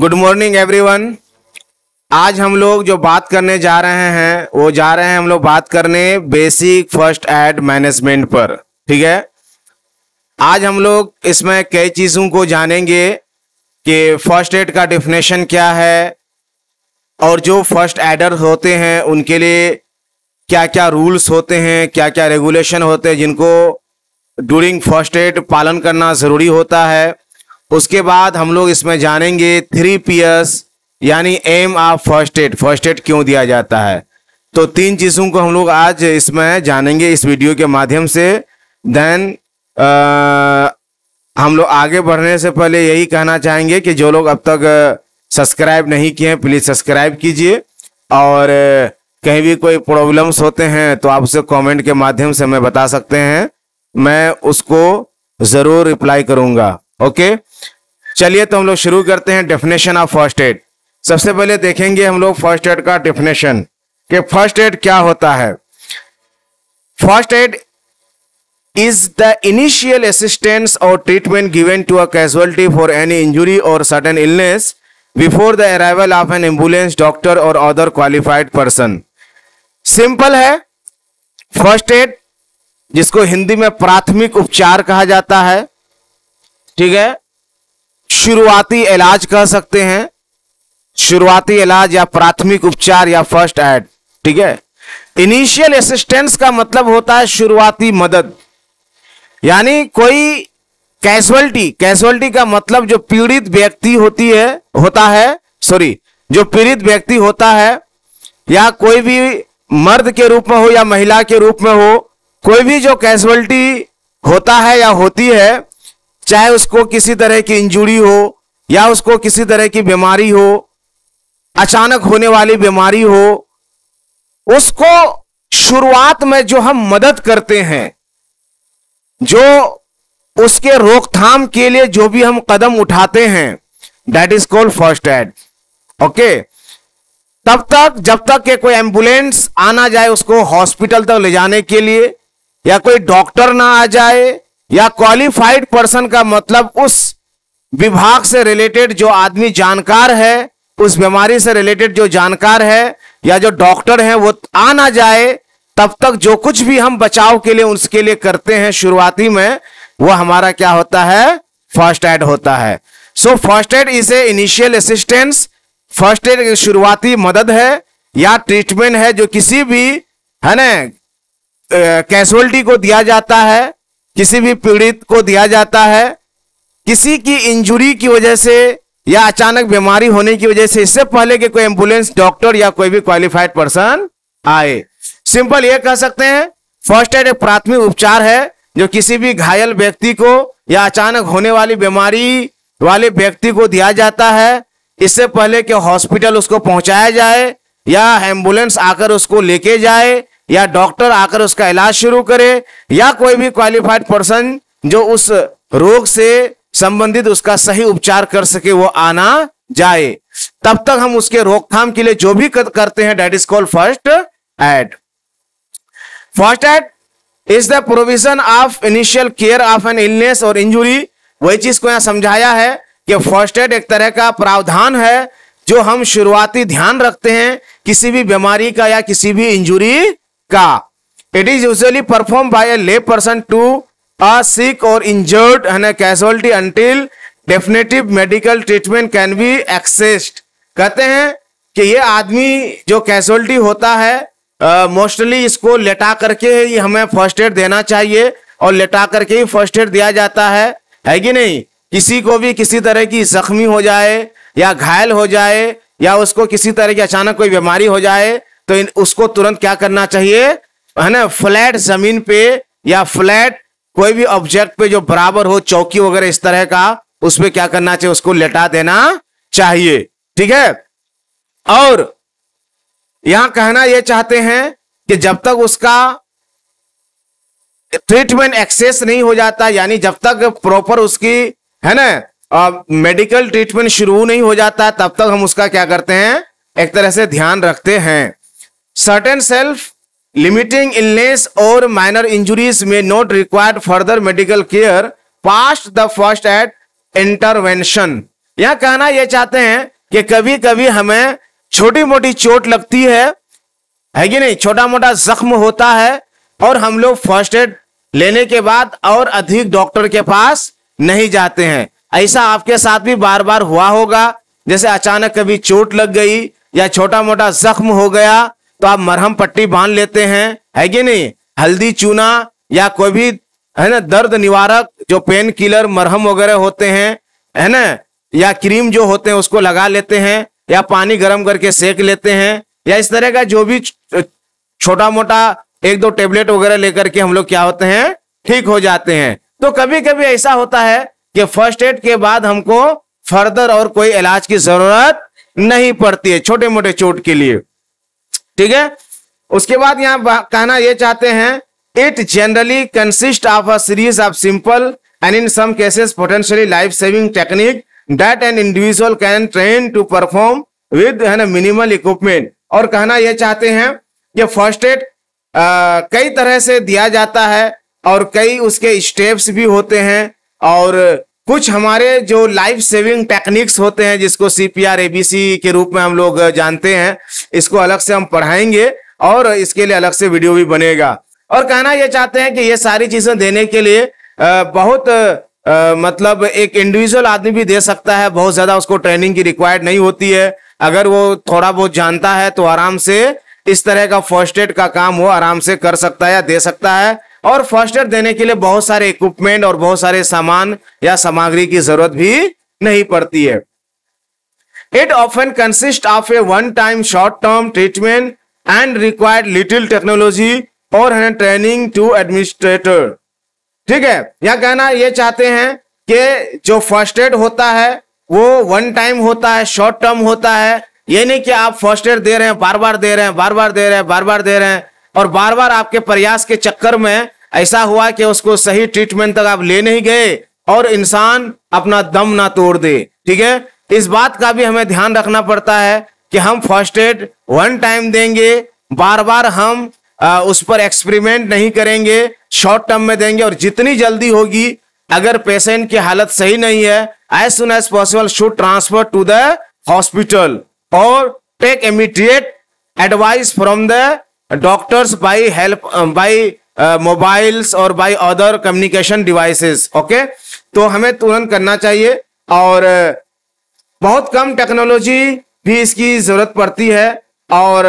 Good morning everyone आज हम लोग जो बात करने जा रहे हैं वो जा रहे हैं हम लोग बात करने बेसिक फर्स्ट एड मैनेजमेंट पर ठीक है आज हम लोग इसमें कई चीज़ों को जानेंगे कि फर्स्ट एड का डिफिनेशन क्या है और जो फर्स्ट एडर होते हैं उनके लिए क्या क्या रूल्स होते हैं क्या क्या रेगुलेशन होते हैं जिनको ड्यूरिंग फर्स्ट एड पालन करना ज़रूरी होता है उसके बाद हम लोग इसमें जानेंगे थ्री पीयर्स यानी aim of first aid first aid क्यों दिया जाता है तो तीन चीज़ों को हम लोग आज इसमें जानेंगे इस वीडियो के माध्यम से देन हम लोग आगे बढ़ने से पहले यही कहना चाहेंगे कि जो लोग अब तक सब्सक्राइब नहीं किए हैं प्लीज़ सब्सक्राइब कीजिए और कहीं भी कोई प्रॉब्लम्स होते हैं तो आप उसे कमेंट के माध्यम से हमें बता सकते हैं मैं उसको ज़रूर रिप्लाई करूँगा ओके चलिए तो हम लोग शुरू करते हैं डेफिनेशन ऑफ फर्स्ट एड सबसे पहले देखेंगे हम लोग फर्स्ट एड का डेफिनेशन कि फर्स्ट एड क्या होता है first aid is the initial assistance or treatment given to a casualty for any injury or sudden illness before the arrival of an ambulance doctor or other qualified person simple है first aid जिसको हिंदी में प्राथमिक उपचार कहा जाता है ठीक है शुरुआती इलाज कह सकते हैं शुरुआती इलाज या प्राथमिक उपचार या फर्स्ट एड ठीक है इनिशियल असिस्टेंस का मतलब होता है शुरुआती मदद यानी कोई कैजुअल्टी कैजुअल्टी का मतलब जो पीड़ित व्यक्ति होती है होता है सॉरी जो पीड़ित व्यक्ति होता है या कोई भी मर्द के रूप में हो या महिला के रूप में हो कोई भी जो कैजुअल्टी होता है या होती है चाहे उसको किसी तरह की इंजुरी हो या उसको किसी तरह की बीमारी हो अचानक होने वाली बीमारी हो उसको शुरुआत में जो हम मदद करते हैं जो उसके रोकथाम के लिए जो भी हम कदम उठाते हैं that is called first aid okay तब तक जब तक के कोई एम्बुलेंस आना जाए उसको हॉस्पिटल तक ले जाने के लिए या कोई डॉक्टर ना आ जाए या क्वालिफाइड पर्सन का मतलब उस विभाग से रिलेटेड जो आदमी जानकार है उस बीमारी से रिलेटेड जो जानकार है या जो डॉक्टर है वो आ ना जाए तब तक जो कुछ भी हम बचाव के लिए उसके लिए करते हैं शुरुआती में वो हमारा क्या होता है फर्स्ट एड होता है so first aid is a initial assistance first aid शुरुआती मदद है या ट्रीटमेंट है जो किसी भी है ना कैजुअलिटी को दिया जाता है किसी भी पीड़ित को दिया जाता है किसी की इंजुरी की वजह से या अचानक बीमारी होने की वजह से इससे पहले कि कोई एम्बुलेंस डॉक्टर या कोई भी क्वालिफाइड पर्सन आए सिंपल ये कह सकते हैं फर्स्ट एड एक प्राथमिक उपचार है जो किसी भी घायल व्यक्ति को या अचानक होने वाली बीमारी वाले व्यक्ति को दिया जाता है इससे पहले कि हॉस्पिटल उसको पहुंचाया जाए या एम्बुलेंस आकर उसको लेके जाए या डॉक्टर आकर उसका इलाज शुरू करे या कोई भी क्वालिफाइड पर्सन जो उस रोग से संबंधित उसका सही उपचार कर सके वो आना जाए तब तक हम उसके रोकथाम के लिए जो भी करते हैं that is called first aid first aid is the provision of initial care of an illness or injury वही चीज को यहां समझाया है कि फर्स्ट एड एक तरह का प्रावधान है जो हम शुरुआती ध्यान रखते हैं किसी भी बीमारी का या किसी भी इंजुरी का it is usually perform by a layperson to a sick or injured and a casualty until definitive medical treatment can be accessed कहते हैं कि ये आदमी जो कैजुअलिटी होता है मोस्टली uh, इसको लेटा करके ही हमें फर्स्ट एड देना चाहिए और लेटा करके ही फर्स्ट एड दिया जाता है है कि नहीं किसी को भी किसी तरह की जख्मी हो जाए या घायल हो जाए या उसको किसी तरह की अचानक कोई बीमारी हो जाए तो इन, उसको तुरंत क्या करना चाहिए है ना फ्लैट जमीन पे या फ्लैट कोई भी ऑब्जेक्ट पे जो बराबर हो चौकी वगैरह इस तरह का उसमें क्या करना चाहिए उसको लेटा देना चाहिए ठीक है और यहां कहना यह चाहते हैं कि जब तक उसका ट्रीटमेंट एक्सेस नहीं हो जाता यानी जब तक प्रॉपर उसकी है ना मेडिकल ट्रीटमेंट शुरू नहीं हो जाता तब तक हम उसका क्या करते हैं एक तरह से ध्यान रखते हैं certain self limiting illness or minor injuries may not required further medical care past the first aid intervention यह कहना यह चाहते हैं कि कभी कभी हमें छोटी मोटी चोट लगती है है कि नहीं छोटा मोटा जख्म होता है और हम लोग फर्स्ट एड लेने के बाद और अधिक डॉक्टर के पास नहीं जाते हैं ऐसा आपके साथ भी बार बार हुआ होगा जैसे अचानक कभी चोट लग गई या छोटा मोटा जख्म हो गया तो आप मरहम पट्टी बांध लेते हैं है कि नहीं हल्दी चूना या कोई भी है ना दर्द निवारक जो पेन किलर मरहम वगैरह होते हैं है ना या क्रीम जो होते हैं उसको लगा लेते हैं या पानी गर्म करके सेक लेते हैं या इस तरह का जो भी छोटा मोटा एक दो टेबलेट वगैरह लेकर के हम लोग क्या होते हैं ठीक हो जाते हैं तो कभी कभी ऐसा होता है कि फर्स्ट एड के बाद हमको फर्दर और कोई इलाज की जरूरत नहीं पड़ती है छोटे मोटे चोट के लिए ठीक है उसके बाद यहाँ कहना ये चाहते हैं it generally consist of a series of simple and in some cases potentially life saving technique that and individual can train to perform with है ना मिनिमल इक्विपमेंट और कहना यह चाहते हैं कि फर्स्ट एड कई तरह से दिया जाता है और कई उसके स्टेप्स भी होते हैं और कुछ हमारे जो लाइफ सेविंग टेक्निक्स होते हैं जिसको सीपीआर एबीसी के रूप में हम लोग जानते हैं इसको अलग से हम पढ़ाएंगे और इसके लिए अलग से वीडियो भी बनेगा और कहना यह चाहते हैं कि ये सारी चीजें देने के लिए बहुत आ, मतलब एक इंडिविजुअल आदमी भी दे सकता है बहुत ज्यादा उसको ट्रेनिंग की रिक्वायर्ड नहीं होती है अगर वो थोड़ा बहुत जानता है तो आराम से इस तरह का फर्स्ट एड का काम वो आराम से कर सकता है या दे सकता है और फर्स्ट एड देने के लिए बहुत सारे इक्विपमेंट और बहुत सारे सामान या सामग्री की जरूरत भी नहीं पड़ती है it often consist of a one time short term treatment and required little technology or है ट्रेनिंग टू एडमिनिस्ट्रेटर ठीक है यह कहना ये चाहते हैं कि जो फर्स्ट एड होता है वो वन टाइम होता है शॉर्ट टर्म होता है ये नहीं कि आप फर्स्ट एड दे रहे हैं बार बार दे रहे हैं बार बार दे रहे हैं बार बार दे रहे हैं और बार बार आपके प्रयास के चक्कर में ऐसा हुआ कि उसको सही ट्रीटमेंट तक आप ले नहीं गए और इंसान अपना दम ना तोड़ दे ठीक है इस बात का भी हमें ध्यान रखना पड़ता है कि हम फर्स्ट एड वन टाइम देंगे बार बार हम आ, उस पर एक्सपेरिमेंट नहीं करेंगे शॉर्ट टर्म में देंगे और जितनी जल्दी होगी अगर पेशेंट की हालत सही नहीं है as soon as possible should transfer to the hospital और take immediate advice from the doctors by help by mobiles और by other communication devices okay तो हमें तुरंत करना चाहिए और uh, बहुत कम टेक्नोलॉजी भी इसकी जरूरत पड़ती है और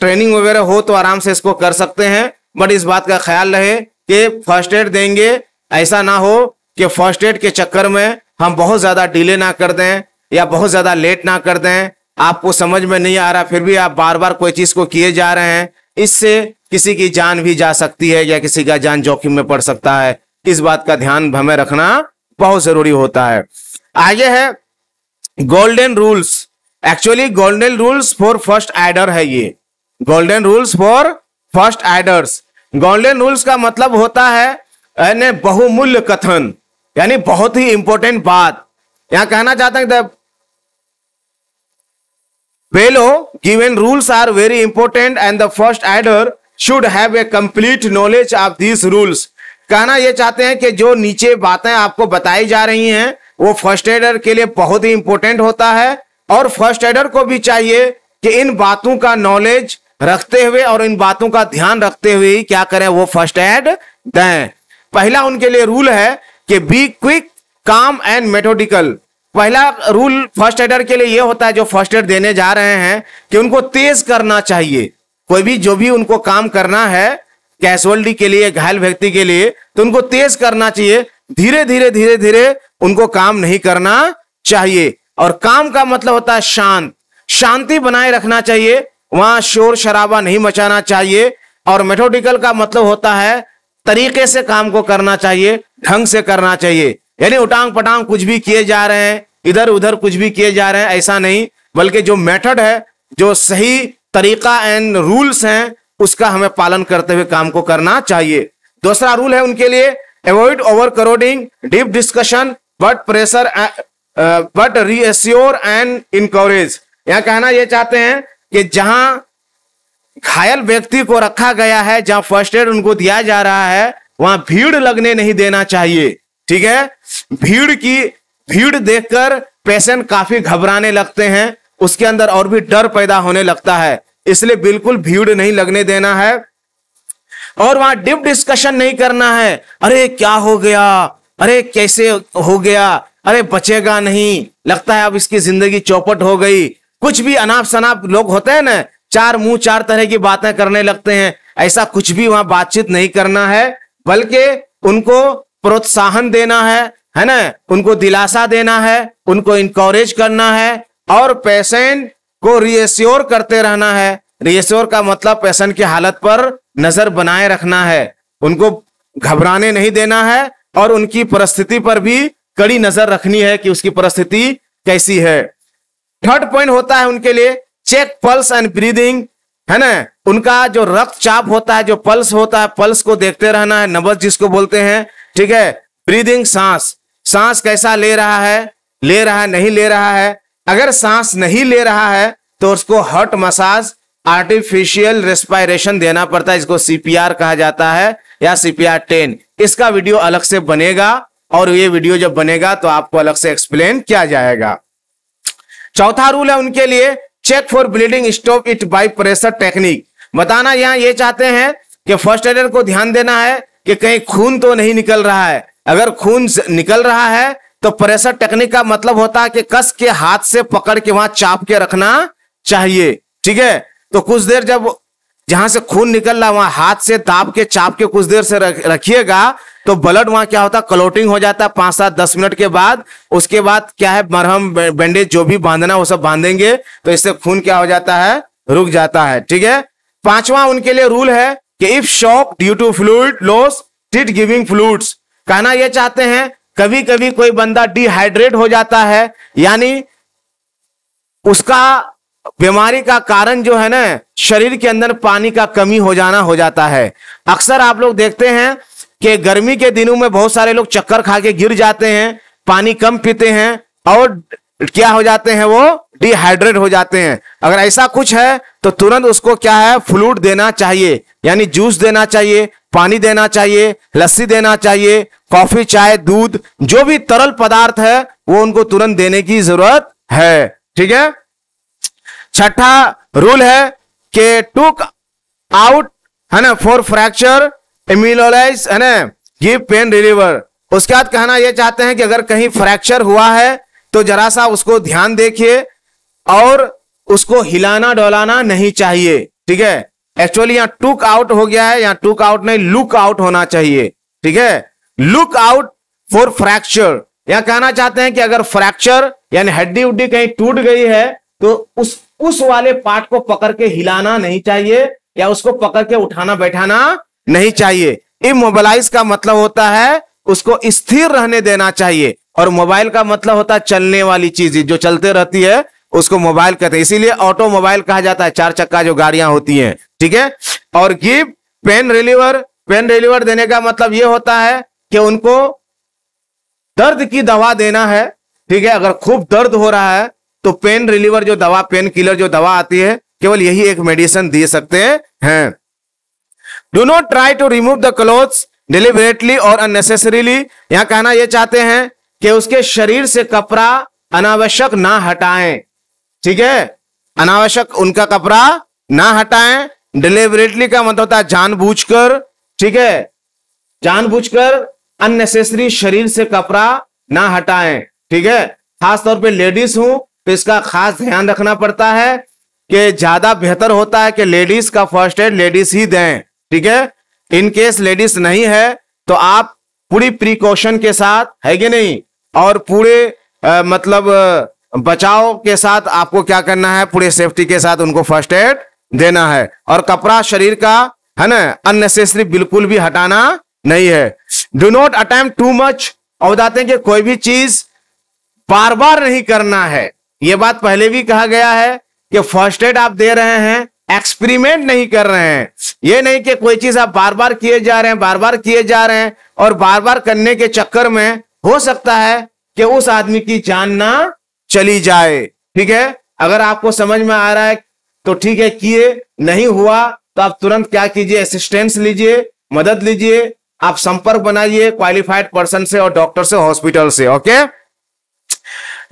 ट्रेनिंग uh, वगैरह हो तो आराम से इसको कर सकते हैं बट इस बात का ख्याल रहे कि फर्स्ट एड देंगे ऐसा ना हो कि फर्स्ट एड के चक्कर में हम बहुत ज़्यादा डिले ना कर दें या बहुत ज़्यादा लेट ना कर दें आपको समझ में नहीं आ रहा फिर भी आप बार बार कोई चीज़ को किए जा रहे हैं इससे किसी की जान भी जा सकती है या किसी का जान जोखिम में पड़ सकता है इस बात का ध्यान हमें रखना बहुत जरूरी होता है आगे है golden rules actually golden rules for first aider है ये golden rules for first aiders golden rules का मतलब होता है बहुमूल्य कथन यानी बहुत ही इंपॉर्टेंट बात यहां कहना चाहते हैं Below given rules are very important and the first adder should have a complete knowledge of these rules. कहना ये चाहते हैं कि जो नीचे बातें आपको बताई जा रही हैं वो फर्स्ट एडर के लिए बहुत ही इंपॉर्टेंट होता है और फर्स्ट एडर को भी चाहिए कि इन बातों का नॉलेज रखते हुए और इन बातों का ध्यान रखते हुए ही क्या करें वो फर्स्ट एड दें पहला उनके लिए रूल है कि be quick calm and methodical पहला रूल फर्स्ट एडर के लिए ये होता है जो फर्स्ट एड देने जा रहे हैं कि उनको तेज करना चाहिए कोई भी जो भी उनको काम करना है कैजुअलिटी के लिए घायल व्यक्ति के लिए तो उनको तेज करना चाहिए धीरे धीरे धीरे धीरे उनको काम नहीं करना चाहिए और काम का मतलब होता है शांत शांति बनाए रखना चाहिए वहां शोर शराबा नहीं मचाना चाहिए और मेथोडिकल का मतलब होता है तरीके से काम को करना चाहिए ढंग से करना चाहिए यानी उटांग पटांग कुछ भी किए जा रहे हैं इधर उधर कुछ भी किए जा रहे हैं ऐसा नहीं बल्कि जो मेथड है जो सही तरीका एंड रूल्स हैं उसका हमें पालन करते हुए काम को करना चाहिए दूसरा रूल है उनके लिए avoid overcrowding deep discussion but pressure but reassure and encourage यहाँ कहना यह चाहते हैं कि जहां घायल व्यक्ति को रखा गया है जहां फर्स्ट एड उनको दिया जा रहा है वहां भीड़ लगने नहीं देना चाहिए ठीक है भीड़ की भीड़ देखकर पेशेंट काफी घबराने लगते हैं उसके अंदर और भी डर पैदा होने लगता है इसलिए बिल्कुल भीड़ नहीं लगने देना है और वहां डिप डिस्कशन नहीं करना है अरे क्या हो गया अरे कैसे हो गया अरे बचेगा नहीं लगता है अब इसकी जिंदगी चौपट हो गई कुछ भी अनाप शनाप लोग होते हैं ना चार मुंह चार तरह की बातें करने लगते हैं ऐसा कुछ भी वहां बातचीत नहीं करना है बल्कि उनको प्रोत्साहन देना है है ना उनको दिलासा देना है उनको इंकरेज करना है और पेशेंट को रिएश्योर करते रहना है रिएश्योर का मतलब पेशेंट की हालत पर नजर बनाए रखना है उनको घबराने नहीं देना है और उनकी परिस्थिति पर भी कड़ी नजर रखनी है कि उसकी परिस्थिति कैसी है थर्ड पॉइंट होता है उनके लिए चेक पल्स एंड ब्रीदिंग है ना उनका जो रक्तचाप होता है जो पल्स होता है पल्स को देखते रहना है नबस जिसको बोलते हैं ठीक है ब्रीदिंग सांस सांस कैसा ले रहा है ले रहा है नहीं ले रहा है अगर सांस नहीं ले रहा है तो उसको हट मसाज आर्टिफिशियल रेस्पायरेशन देना पड़ता है इसको सीपीआर कहा जाता है या सीपीआर टेन इसका वीडियो अलग से बनेगा और ये वीडियो जब बनेगा तो आपको अलग से एक्सप्लेन किया जाएगा चौथा रूल है उनके लिए check for bleeding stop it by pressure technique बताना यहां ये चाहते हैं कि फर्स्ट एडर को ध्यान देना है कि कहीं खून तो नहीं निकल रहा है अगर खून निकल रहा है तो प्रेशर टेक्निक का मतलब होता है कि कस के हाथ से पकड़ के वहां चाप के रखना चाहिए ठीक है तो कुछ देर जब जहां से खून निकल रहा वहां हाथ से दाब के चाप के कुछ देर से रखिएगा तो ब्लड वहां क्या होता है क्लोटिंग हो जाता है पांच सात दस मिनट के बाद उसके बाद क्या है मरहम बैंडेज जो भी बांधना वो सब बांधेंगे तो इससे खून क्या हो जाता है रुक जाता है ठीक है पांचवा उनके लिए रूल है कि if shock due to fluid loss टिट गिविंग फ्लूड्स कहना यह चाहते हैं कभी कभी कोई बंदा डिहाइड्रेट हो जाता है यानी उसका बीमारी का कारण जो है ना शरीर के अंदर पानी का कमी हो जाना हो जाता है अक्सर आप लोग देखते हैं कि गर्मी के दिनों में बहुत सारे लोग चक्कर खा के गिर जाते हैं पानी कम पीते हैं और क्या हो जाते हैं वो डिहाइड्रेट हो जाते हैं अगर ऐसा कुछ है तो तुरंत उसको क्या है फ्लूड देना चाहिए यानी जूस देना चाहिए पानी देना चाहिए लस्सी देना चाहिए कॉफी चाय दूध जो भी तरल पदार्थ है वो उनको तुरंत देने की जरूरत है ठीक है छठा रूल है कि टुक आउट है ना फॉर फ्रैक्चर इम्यूनोलाइज है ना गिव पेन रिलीवर उसके बाद कहना यह चाहते हैं कि अगर कहीं फ्रैक्चर हुआ है तो जरा सा उसको ध्यान देखिए और उसको हिलाना डोलाना नहीं चाहिए ठीक है एक्चुअली यहाँ टुक आउट हो गया है यहाँ टुक आउट नहीं लुक आउट होना चाहिए ठीक है लुक आउट फॉर फ्रैक्चर यहां कहना चाहते हैं कि अगर फ्रैक्चर यानी हड्डी उड्डी कहीं टूट गई है तो उस उस वाले पार्ट को पकड़ के हिलाना नहीं चाहिए या उसको पकड़ के उठाना बैठाना नहीं चाहिए इमोबलाइज का मतलब होता है उसको स्थिर रहने देना चाहिए और मोबाइल का मतलब होता है चलने वाली चीज जो चलते रहती है उसको मोबाइल कहते हैं इसीलिए ऑटोमोबाइल कहा जाता है चार चक्का जो गाड़ियां होती हैं ठीक है और give pain reliever pain reliever देने का मतलब यह होता है कि उनको दर्द की दवा देना है ठीक है अगर खूब दर्द हो रहा है तो पेन रिलीवर जो दवा पेन किलर जो दवा आती है केवल यही एक मेडिसिन दे सकते हैं do not try to remove the cloth deliberately और अननेसेसरीली यहां कहना यह चाहते हैं कि उसके शरीर से कपड़ा अनावश्यक ना हटाएं ठीक है अनावश्यक उनका कपड़ा ना हटाएं डिलीवरेटली का मतलब होता है जानबूझकर ठीक है जानबूझकर अननेसेसरी शरीर से कपड़ा ना हटाएं ठीक है खास तौर पे लेडीज हूं तो इसका खास ध्यान रखना पड़ता है कि ज्यादा बेहतर होता है कि लेडीज का फर्स्ट एड लेडीज ही दें ठीक है इन केस लेडीज नहीं है तो आप पूरी प्रिकॉशन के साथ है कि नहीं और पूरे आ, मतलब बचाव के साथ आपको क्या करना है पूरे सेफ्टी के साथ उनको फर्स्ट एड देना है और कपड़ा शरीर का है ना अननेसेसरी बिल्कुल भी हटाना नहीं है do not attempt too much और बताते हैं कि कोई भी चीज बार बार नहीं करना है यह बात पहले भी कहा गया है कि फर्स्ट एड आप दे रहे हैं एक्सपेरिमेंट नहीं कर रहे हैं ये नहीं कि कोई चीज आप बार बार किए जा रहे हैं बार बार किए जा रहे हैं और बार बार करने के चक्कर में हो सकता है कि उस आदमी की जान ना चली जाए ठीक है अगर आपको समझ में आ रहा है तो ठीक है किए नहीं हुआ तो आप तुरंत क्या कीजिए असिस्टेंस लीजिए मदद लीजिए आप संपर्क बनाइए क्वालिफाइड पर्सन से और डॉक्टर से हॉस्पिटल से ओके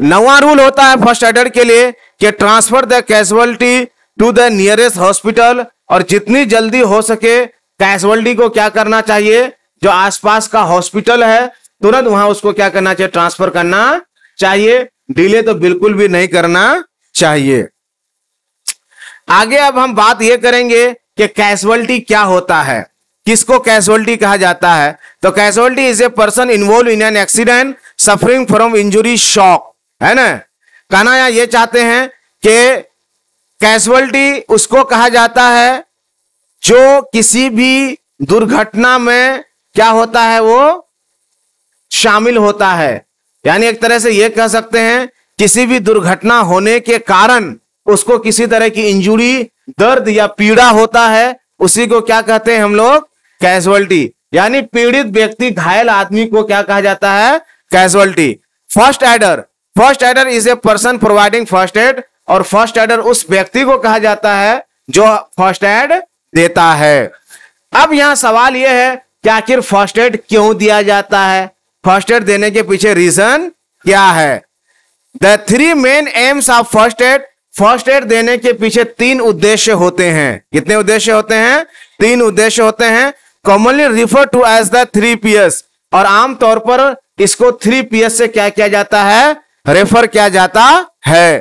नवा रूल होता है फर्स्ट एडर के लिए कि transfer the casualty to the nearest hospital और जितनी जल्दी हो सके कैजुअलिटी को क्या करना चाहिए जो आसपास का हॉस्पिटल है तुरंत वहां उसको क्या करना चाहिए ट्रांसफर करना चाहिए डिले तो बिल्कुल भी नहीं करना चाहिए आगे अब हम बात यह करेंगे कि कैजुअल्टी क्या होता है किसको कैजुअल्टी कहा जाता है तो casualty is a person involve in an accident suffering from injury shock है ना यहां ये चाहते हैं कि कैजुअल्टी उसको कहा जाता है जो किसी भी दुर्घटना में क्या होता है वो शामिल होता है यानी एक तरह से यह कह सकते हैं किसी भी दुर्घटना होने के कारण उसको किसी तरह की इंजुरी दर्द या पीड़ा होता है उसी को क्या कहते हैं हम लोग कैजुअल्टी यानी पीड़ित व्यक्ति घायल आदमी को क्या कहा जाता है casualty first aider first aider is a person providing first aid और फर्स्ट एडर उस व्यक्ति को कहा जाता है जो फर्स्ट एड देता है अब यहां सवाल यह है कि आखिर फर्स्ट एड क्यों दिया जाता है फर्स्ट एड देने के पीछे रीजन क्या है the three main aims of first aid first aid देने के पीछे तीन उद्देश्य होते हैं कितने उद्देश्य होते हैं तीन उद्देश्य होते हैं commonly refer to as the three Ps और आमतौर पर इसको थ्री पीएस से क्या किया जाता है रेफर किया जाता है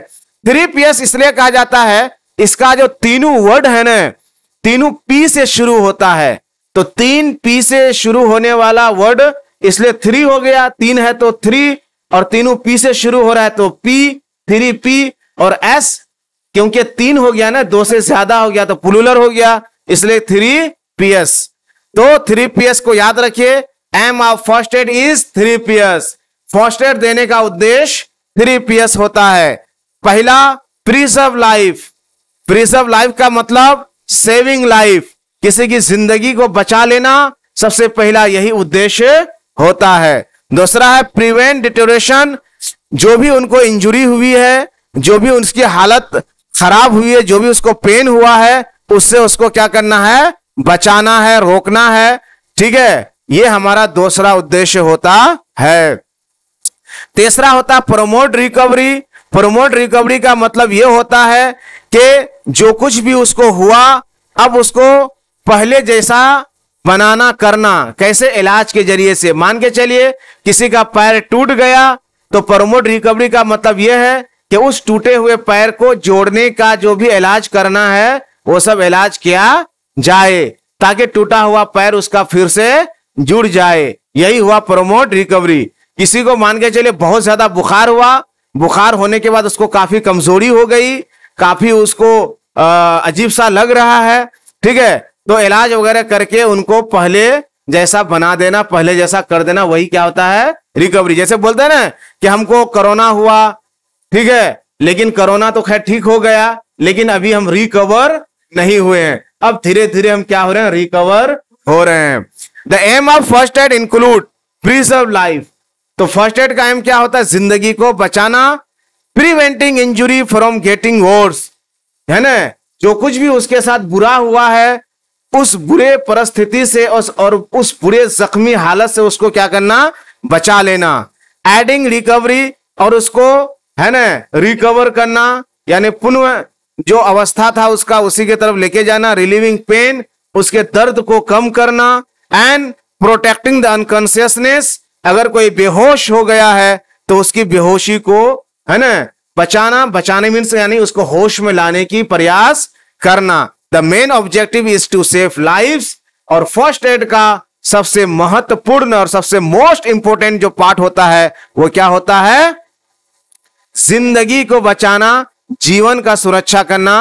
थ्री पीएस इसलिए कहा जाता है इसका जो तीनों वर्ड है ना तीनों पी से शुरू होता है तो तीन पी से शुरू होने वाला वर्ड इसलिए थ्री हो गया तीन है तो थ्री और तीनों पी से शुरू हो रहा है तो पी थ्री पी और एस क्योंकि तीन हो गया ना दो से ज्यादा हो गया तो पुलुलर हो गया इसलिए थ्री पी एस तो थ्री पी एस को याद रखिए aim of first aid is three P S first aid देने का उद्देश्य थ्री पी एस होता है पहला प्रिजर्व लाइफ प्रिजर्व लाइफ का मतलब सेविंग लाइफ किसी की जिंदगी को बचा लेना सबसे पहला यही उद्देश्य होता है दूसरा है प्रिवेंट डिटोरेशन जो भी उनको इंजुरी हुई है जो भी उसकी हालत खराब हुई है जो भी उसको पेन हुआ है उससे उसको क्या करना है बचाना है रोकना है ठीक है ये हमारा दूसरा उद्देश्य होता है तीसरा होता प्रोमोट रिकवरी प्रोमोट रिकवरी का मतलब यह होता है कि जो कुछ भी उसको हुआ अब उसको पहले जैसा बनाना करना कैसे इलाज के जरिए से मान के चलिए किसी का पैर टूट गया तो प्रमोट रिकवरी का मतलब यह है कि उस टूटे हुए पैर को जोड़ने का जो भी इलाज करना है वो सब इलाज किया जाए ताकि टूटा हुआ पैर उसका फिर से जुड़ जाए यही हुआ प्रमोट रिकवरी किसी को मान के चलिए बहुत ज्यादा बुखार हुआ बुखार होने के बाद उसको काफी कमजोरी हो गई काफी उसको अजीब सा लग रहा है ठीक है तो इलाज वगैरह करके उनको पहले जैसा बना देना पहले जैसा कर देना वही क्या होता है रिकवरी जैसे बोलते हैं ना कि हमको कोरोना हुआ ठीक है लेकिन कोरोना तो खैर ठीक हो गया लेकिन अभी हम रिकवर नहीं हुए हैं अब धीरे धीरे हम क्या हो रहे हैं रिकवर हो रहे हैं the aim of first aid include preserve life तो फर्स्ट एड का एम क्या होता है जिंदगी को बचाना preventing injury from getting worse है ना जो कुछ भी उसके साथ बुरा हुआ है उस बुरे परिस्थिति से उस और उस बुरे जख्मी हालत से उसको क्या करना बचा लेना एडिंग रिकवरी और उसको है ना रिकवर करना यानी पुनः जो अवस्था था उसका उसी के तरफ लेके जाना रिलीविंग पेन उसके दर्द को कम करना एंड प्रोटेक्टिंग द अनकॉन्सियसनेस अगर कोई बेहोश हो गया है तो उसकी बेहोशी को है ना बचाना बचाने मीन्स यानी उसको होश में लाने की प्रयास करना the main objective is to save life और फर्स्ट एड का सबसे महत्वपूर्ण और सबसे मोस्ट इंपोर्टेंट जो पार्ट होता है वो क्या होता है जिंदगी को बचाना जीवन का सुरक्षा करना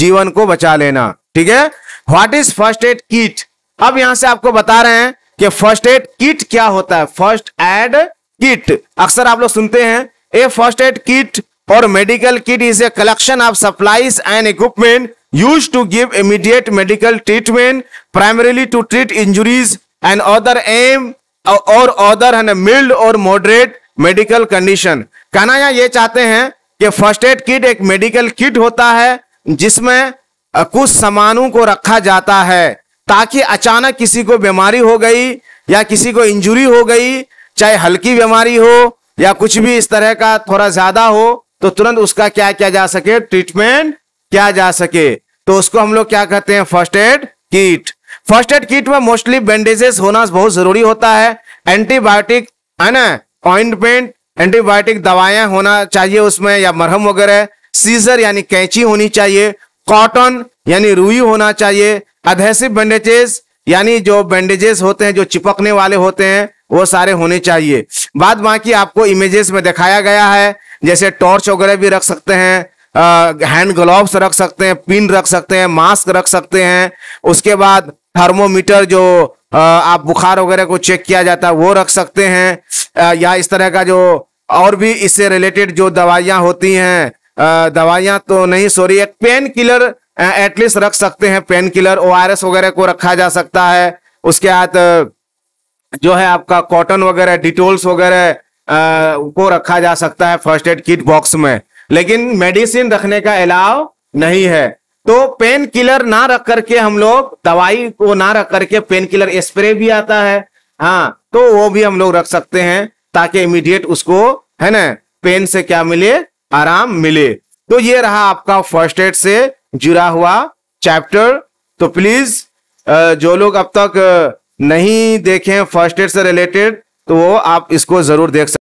जीवन को बचा लेना ठीक है what is first aid kit अब यहां से आपको बता रहे हैं कि फर्स्ट एड किट क्या होता है फर्स्ट एड किट अक्सर आप लोग सुनते हैं a first aid kit or medical kit is a collection of supplies and equipment used to give immediate medical treatment primarily to treat injuries and other aim और uh, other and mild or moderate medical condition कन्हैया ये चाहते हैं कि first aid kit एक medical kit होता है जिसमें uh, कुछ सामानों को रखा जाता है ताकि अचानक किसी को बीमारी हो गई या किसी को इंजुरी हो गई चाहे हल्की बीमारी हो या कुछ भी इस तरह का थोड़ा ज्यादा हो तो तुरंत उसका क्या किया जा सके ट्रीटमेंट किया जा सके तो उसको हम लोग क्या कहते हैं first aid kit first aid kit में मोस्टली बैंडेजेस होना बहुत जरूरी होता है एंटीबायोटिक है ना ऑइंटमेंट एंटीबायोटिक दवाएं होना चाहिए उसमें या मरहम वगैरह सीजर यानी कैंची होनी चाहिए कॉटन यानी रुई होना चाहिए अधेसिव बैंडेजेस यानी जो बैंडेजेस होते हैं जो चिपकने वाले होते हैं वो सारे होने चाहिए बाद बाकी आपको इमेजेस में दिखाया गया है जैसे टॉर्च वगैरह भी रख सकते हैं हैंड ग्लोव्स रख सकते हैं पिन रख सकते हैं मास्क रख सकते हैं उसके बाद थर्मोमीटर जो आप बुखार वगैरह को चेक किया जाता है वो रख सकते हैं या इस तरह का जो और भी इससे रिलेटेड जो दवाइयाँ होती हैं दवाइयाँ तो नहीं सॉरी एक पेन किलर एटलीस्ट रख सकते हैं पेन किलर ओ वगैरह को रखा जा सकता है उसके बाद जो है आपका कॉटन वगैरह डिटोल्स वगैरह को रखा जा सकता है फर्स्ट एड किट बॉक्स में लेकिन मेडिसिन रखने का अलाव नहीं है तो पेन किलर ना रख करके हम लोग दवाई को ना रख करके पेन किलर स्प्रे भी आता है हाँ तो वो भी हम लोग रख सकते हैं ताकि इमीडिएट उसको है ना पेन से क्या मिले आराम मिले तो ये रहा आपका फर्स्ट एड से जुड़ा हुआ चैप्टर तो प्लीज जो लोग अब तक नहीं देखे फर्स्ट एड से रिलेटेड तो वो आप इसको जरूर देख सकते